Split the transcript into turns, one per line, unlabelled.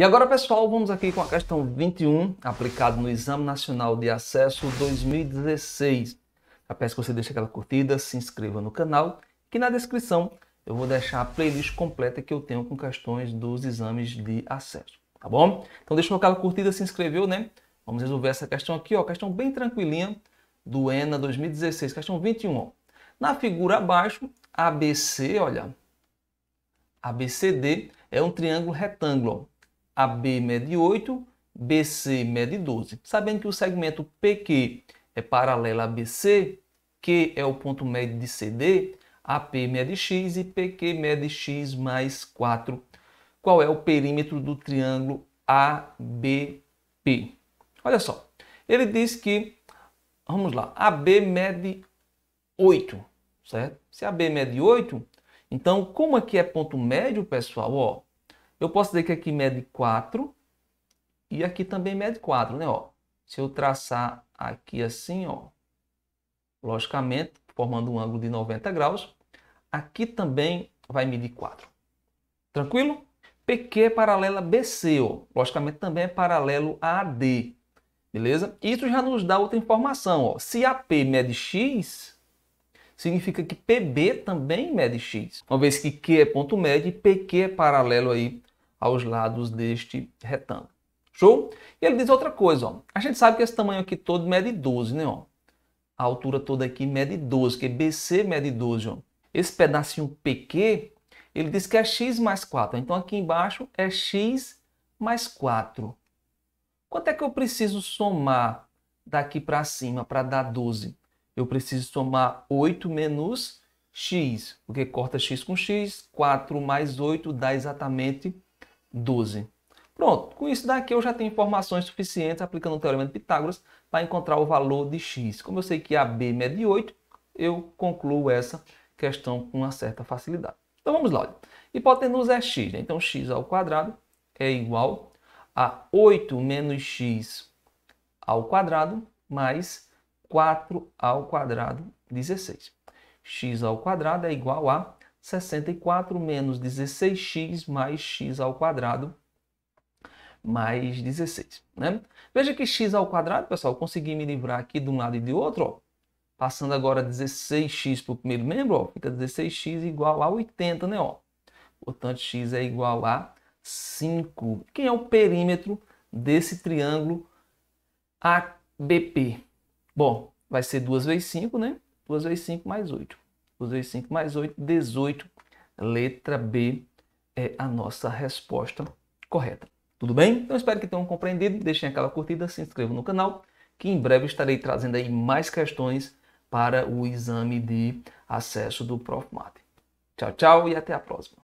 E agora, pessoal, vamos aqui com a questão 21, aplicada no Exame Nacional de Acesso 2016. Já peço que você deixe aquela curtida, se inscreva no canal, que na descrição eu vou deixar a playlist completa que eu tenho com questões dos exames de acesso, tá bom? Então deixa aquela curtida, se inscreveu, né? Vamos resolver essa questão aqui, ó, questão bem tranquilinha do ENA 2016, questão 21. Ó. Na figura abaixo, ABC, olha, ABCD é um triângulo retângulo. Ó. AB mede 8, BC mede 12. Sabendo que o segmento PQ é paralelo a BC, Q é o ponto médio de CD, AP mede x e PQ mede x mais 4. Qual é o perímetro do triângulo ABP? Olha só, ele diz que, vamos lá, AB mede 8, certo? Se AB mede 8, então como aqui é ponto médio, pessoal, ó, eu posso dizer que aqui mede 4 e aqui também mede 4, né? Ó, se eu traçar aqui assim, ó, logicamente, formando um ângulo de 90 graus, aqui também vai medir 4. Tranquilo? PQ é paralelo a BC, ó. logicamente também é paralelo a AD. Beleza? Isso já nos dá outra informação. Ó. Se AP mede X, significa que PB também mede X. Uma vez que Q é ponto médio e PQ é paralelo aí aos lados deste retângulo. Show? E ele diz outra coisa, ó. A gente sabe que esse tamanho aqui todo mede 12, né, ó? A altura toda aqui mede 12, que é BC mede 12, ó. Esse pedacinho PQ, ele diz que é x mais 4. Então aqui embaixo é x mais 4. Quanto é que eu preciso somar daqui para cima para dar 12? Eu preciso somar 8 menos x, porque corta x com x, 4 mais 8 dá exatamente 12. Pronto, com isso daqui eu já tenho informações suficientes aplicando o Teorema de Pitágoras para encontrar o valor de x. Como eu sei que AB mede 8, eu concluo essa questão com uma certa facilidade. Então vamos lá. Olha. Hipotenusa é x, né? então x ao quadrado é igual a 8 menos x ao quadrado mais 4 ao quadrado, 16. x ao quadrado é igual a 64 menos 16x mais x ao quadrado mais 16. Né? Veja que x ao quadrado, pessoal, consegui me livrar aqui de um lado e de outro. Ó. Passando agora 16x para o primeiro membro, ó, fica 16x igual a 80, né? Ó. Portanto, x é igual a 5. Quem é o perímetro desse triângulo ABP? Bom, vai ser 2 vezes 5, né? 2 vezes 5 mais 8 vezes 5 mais 8, 18. Letra B é a nossa resposta correta. Tudo bem? Então espero que tenham compreendido. Deixem aquela curtida, se inscrevam no canal, que em breve estarei trazendo aí mais questões para o exame de acesso do Prof. Mate. Tchau, tchau e até a próxima.